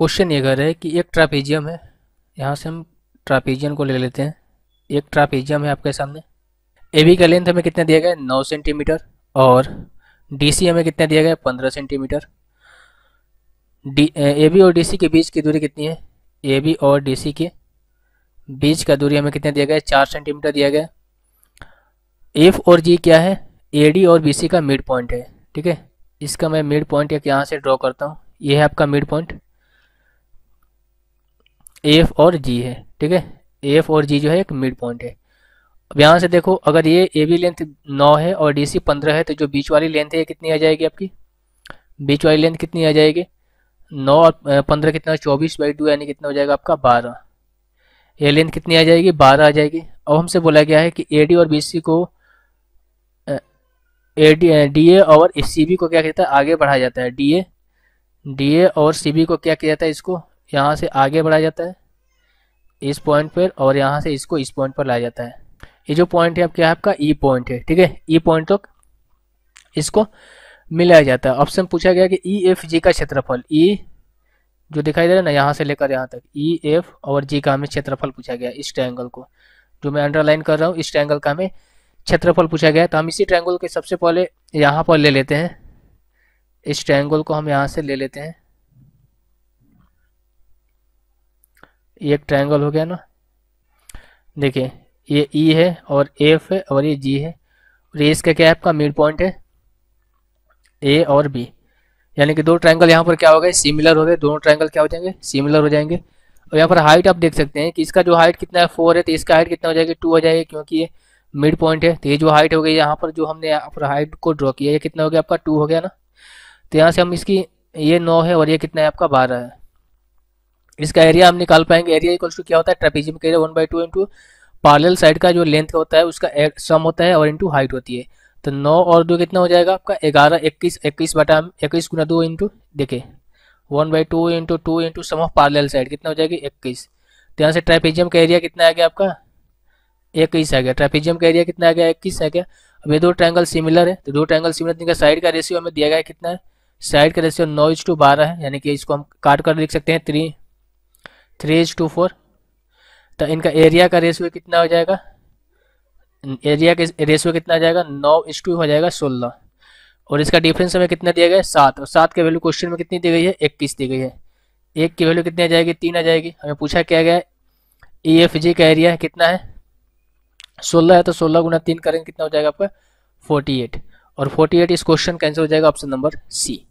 question ये कर है कि एक ट्रापेजियम है यहाँ से हम ट्रापेजियम को ले लेते हैं एक ट्रापेजियम है आपके सामने ए बी का लेंथ हमें कितने दिया गया नौ सेंटीमीटर और डी सी हमें कितने दिया गया पंद्रह सेंटीमीटर डी ए बी और डी सी के बीच की दूरी कितनी है ए बी और डी सी के बीच का दूरी हमें कितने दिया गया चार सेंटीमीटर दिया गया एफ और जी क्या है ए डी और बी सी का मिड पॉइंट है ठीक है इसका मैं मिड पॉइंट एक यहाँ से ड्रॉ करता हूँ ये है आपका मिड पॉइंट एफ और जी है ठीक है एफ और जी जो है एक मिड पॉइंट है अब यहाँ से देखो अगर ये ए बी लेंथ नौ है और डी सी पंद्रह है तो जो बीच वाली लेंथ है कितनी आ जाएगी आपकी बीच वाली लेंथ कितनी आ जाएगी नौ और पंद्रह कितना चौबीस बाई टू यानी कितना हो जाएगा आपका बारह ये लेंथ कितनी आ जाएगी बारह आ जाएगी अब हमसे बोला गया है कि ए डी और बी सी को ए डी डी ए और सी बी को क्या कहता है आगे बढ़ाया जाता है डी ए डी ए और सी बी को क्या किया जाता है इसको यहाँ से आगे बढ़ाया जाता है इस पॉइंट पर और यहाँ से इसको इस पॉइंट पर लाया जाता है ये जो पॉइंट है अब क्या है आपका ई e पॉइंट है ठीक है ई e पॉइंट तक इसको मिलाया जाता है ऑप्शन पूछा गया कि ई एफ जी का क्षेत्रफल ई e जो दिखाई दे रहा है ना यहाँ से लेकर यहाँ तक ई एफ और जी का हमें क्षेत्रफल पूछा गया इस ट्रायंगल को जो मैं अंडरलाइन कर रहा हूँ इस ट्रायंगल का हमें क्षेत्रफल पूछा गया तो हम इसी ट्रायंगल के सबसे पहले यहाँ पर ले लेते हैं इस ट्रायंगल को हम यहाँ से ले लेते हैं एक ट्रायंगल हो गया ना देखिए ये ई e है और एफ है और ये जी है और ये इसका क्या है आपका मिड पॉइंट है ए और बी यानी कि दो ट्रायंगल यहाँ पर क्या हो गए सिमिलर हो गए दोनों ट्रायंगल क्या हो जाएंगे सिमिलर हो जाएंगे और यहाँ पर हाइट आप देख सकते हैं कि इसका जो हाइट कितना है फोर है तो इसका हाइट कितना हो जाएगा टू हो जाएगी क्योंकि ये मिड पॉइंट है तो ये जो हाइट हो गई यहाँ पर जो हमने यहाँ पर हाइट को ड्रॉ किया ये कितना हो गया आपका टू हो गया ना तो यहाँ से हम इसकी ये नौ है और ये कितना है आपका बारह है इसका एरिया हम निकाल पाएंगे एरिया इक्वल टू क्या होता है ट्रेपेजियम का area one by two into parallel side का जो लेंथ होता है उसका सम होता है और इंटू हाइट होती है तो नौ और दो कितना हो जाएगा आपका ग्यारह इक्कीस इक्कीस बटा इक्कीस गुना दो इंटू देखे one by two into two into sum of parallel side कितना हो जाएगी इक्कीस तो यहाँ से ट्रेपेजियम का एरिया कितना आ गया आपका इक्कीस आ गया ट्रेपेजियम का एरिया कितना आ गया इक्कीस आ गया अब ये दो ट्रायंगल सिमिलर है तो दो ट्रायंगल सिमिलर इनका साइड का रेशियो हमें दिया गया है कितना है साइड का रेशियो नौ इज टू बारह है यानी कि इसको हम काट कर देख सकते हैं three three H two four तो इनका एरिया का रेशियो कितना हो जाएगा एरिया के रेशियो कितना आ जाएगा नौ इंस टू हो जाएगा सोलह और इसका डिफरेंस हमें कितना दिया गया है सात और सात की वैल्यू क्वेश्चन में कितनी दी गई है इक्कीस दी गई है एक की वैल्यू कितनी आ जाएगी तीन आ जाएगी हमें पूछा क्या गया है ई एफ जी का एरिया कितना है सोलह है तो सोलह गुना तीन करेंगे कितना हो जाएगा आपका फोर्टी एट और फोर्टी एट इस क्वेश्चन का आंसर हो जाएगा ऑप्शन नंबर सी